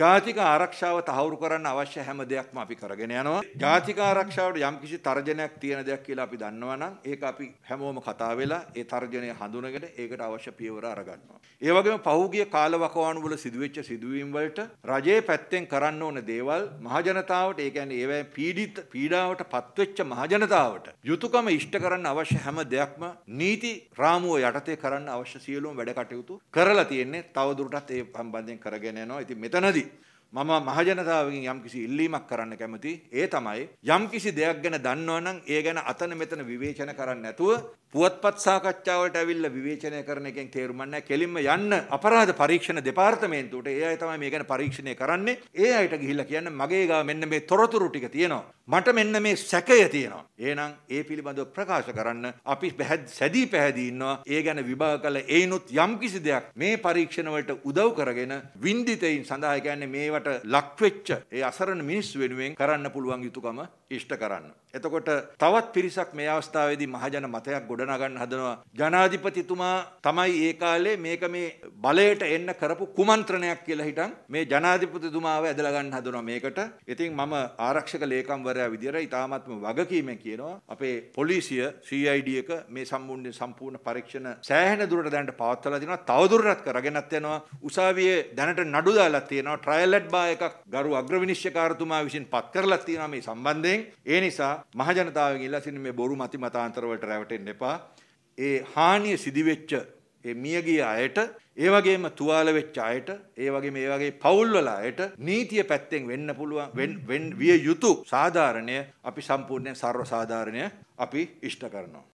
ජාතික ආරක්ෂාව තහවුරු කරන්න අවශ්‍ය හැම දෙයක්ම අපි කරගෙන යනවා. ජාතික ආරක්ෂාවට යම්කිසි තර්ජනයක් තියෙන දෙයක් කියලා අපි දන්නවනම් ඒක අපි හැමෝම කතා වෙලා ඒ තර්ජනය හඳුනගෙන ඒකට අවශ්‍ය පියවර අරගන්නවා. ඒ වගේම පහුගිය කාලවකවානු වල සිදුවෙච්ච සිදුවීම් වලට රජයේ පැත්තෙන් කරන්න ඕන දේවල් මහජනතාවට ඒ කියන්නේ ඒවැය පීඩිත පීඩාවට පත්වෙච්ච මහජනතාවට යුතුයකම ඉෂ්ට කරන්න අවශ්‍ය හැම දෙයක්ම නීති රාමුව යටතේ කරන්න අවශ්‍ය සියලුම වැඩ කටයුතු කරලා තියෙන්නේ. තවදුරටත් ඒ සම්බන්ධයෙන් කරගෙන යනවා. ඉතින් මෙතනදී මම මහජනතාවකින් යම්කිසි ඉල්ලීමක් කරන්න කැමති ඒ තමයි යම්කිසි දෙයක් ගැන දන්නවනම් ඒ ගැන අතන මෙතන විවේචන කරන්න නැතුව පුවත්පත් සාකච්ඡාවට ඇවිල්ලා විවේචනය කරන එකෙන් තේරුම් නැහැ කෙලින්ම යන්න අපරාධ පරීක්ෂණ දෙපාර්තමේන්තුවට ඒ අය තමයි මේ ගැන පරීක්ෂණය කරන්නේ ඒ අයට ගිහිල්ලා කියන්න මගේ ගාව මෙන්න මේ තොරතුරු ටික තියෙනවා මට මෙන්න මේ සැකය තියෙනවා එහෙනම් ඒ පිළිබඳව ප්‍රකාශ කරන්න අපි සැදී පැහැදී ඉන්නවා. ඒ ගැන විභාග කළ ඒනොත් යම්කිසි දෙයක් මේ පරීක්ෂණ වලට උදව් කරගෙන වින්දිතයින් සඳහා කියන්නේ මේවට ලක්වෙච්ච ඒ අසරණ මිනිස්සු වෙනුවෙන් කරන්න පුළුවන් යුතුයකම ඉෂ්ට කරන්න. එතකොට තවත් පිරිසක් මේ අවස්ථාවේදී මහජන මතයක් ගොඩනගන්න හදනවා. ජනාධිපතිතුමා තමයි ඒ කාලේ මේක මේ බලයට එන්න කරපු කුමන්ත්‍රණයක් කියලා හිටන් මේ ජනාධිපතිතුමාව ඇදලා ගන්න හදනවා මේකට. ඉතින් මම ආරක්ෂක ලේකම්වරයා විදියට ඊටාත්ම වගකීමෙන් කියනවා. අපේ පොලිසිය CID එක මේ සම්බන්ධ සම්පූර්ණ පරීක්ෂණ සෑහෙන දුරට දැනට පවත්වලා තිනවා. තවදුරටත් කරගෙනත් යනවා. උසාවියේ දැනට නඩු දාලා තියෙනවා. ට්‍රයල් ඇඩ් බා එකක් ගරු අග්‍රවිනිශ්චයකාරතුමා විසින් පත් කරලා තියෙනවා මේ සම්බන්ධයෙන්. ඒ නිසා මහජනතාවගෙන් ඉල්ලා සිටින මේ බොරු මති මතාන්තර වලට රැවටෙන්න එපා. ඒ හානිය සිදුවෙච්ච ඒ මියගිය අයට ඒ වගේම තුවාල වෙච්ච අයට ඒ වගේම ඒ වගේ පවුල් වල අයට නීතිය පැත්තෙන් වෙන්න පුළුවන් වෙන් විය යුතු සාධාරණය අපි සම්පූර්ණයෙන් සර්ව සාධාරණය අපි ඉෂ්ට කරනවා